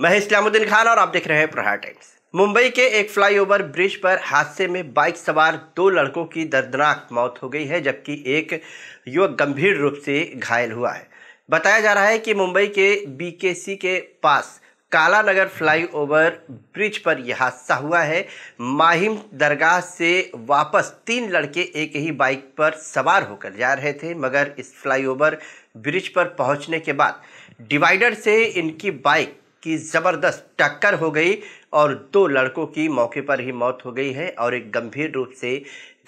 मैं इस्लामुद्दीन खान और आप देख रहे हैं प्रहार टाइम्स मुंबई के एक फ्लाईओवर ब्रिज पर हादसे में बाइक सवार दो लड़कों की दर्दनाक मौत हो गई है जबकि एक युवक गंभीर रूप से घायल हुआ है बताया जा रहा है कि मुंबई के बीकेसी के पास कालानगर फ्लाईओवर ब्रिज पर यह हादसा हुआ है माहिम दरगाह से वापस तीन लड़के एक ही बाइक पर सवार होकर जा रहे थे मगर इस फ्लाईओवर ब्रिज पर पहुंचने के बाद डिवाइडर से इनकी बाइक की ज़बरदस्त टक्कर हो गई और दो लड़कों की मौके पर ही मौत हो गई है और एक गंभीर रूप से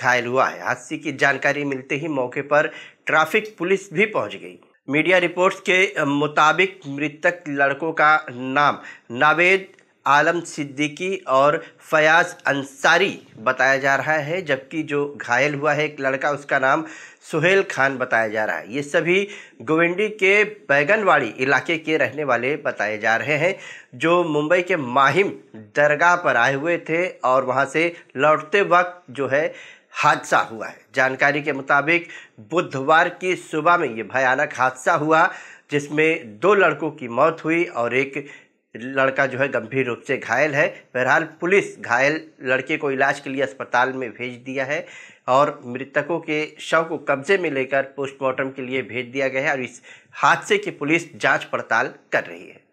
घायल हुआ है हादसे की जानकारी मिलते ही मौके पर ट्रैफिक पुलिस भी पहुंच गई मीडिया रिपोर्ट्स के मुताबिक मृतक लड़कों का नाम नावेद आलम सिद्दीकी और फयाज अंसारी बताया जा रहा है जबकि जो घायल हुआ है एक लड़का उसका नाम सुहेल खान बताया जा रहा है ये सभी गोविंडी के बैगनवाड़ी इलाके के रहने वाले बताए जा रहे हैं जो मुंबई के माहिम दरगाह पर आए हुए थे और वहाँ से लौटते वक्त जो है हादसा हुआ है जानकारी के मुताबिक बुधवार की सुबह में ये भयानक हादसा हुआ जिसमें दो लड़कों की मौत हुई और एक लड़का जो है गंभीर रूप से घायल है बहरहाल पुलिस घायल लड़के को इलाज के लिए अस्पताल में भेज दिया है और मृतकों के शव को कब्जे में लेकर पोस्टमार्टम के लिए भेज दिया गया है और इस हादसे की पुलिस जांच पड़ताल कर रही है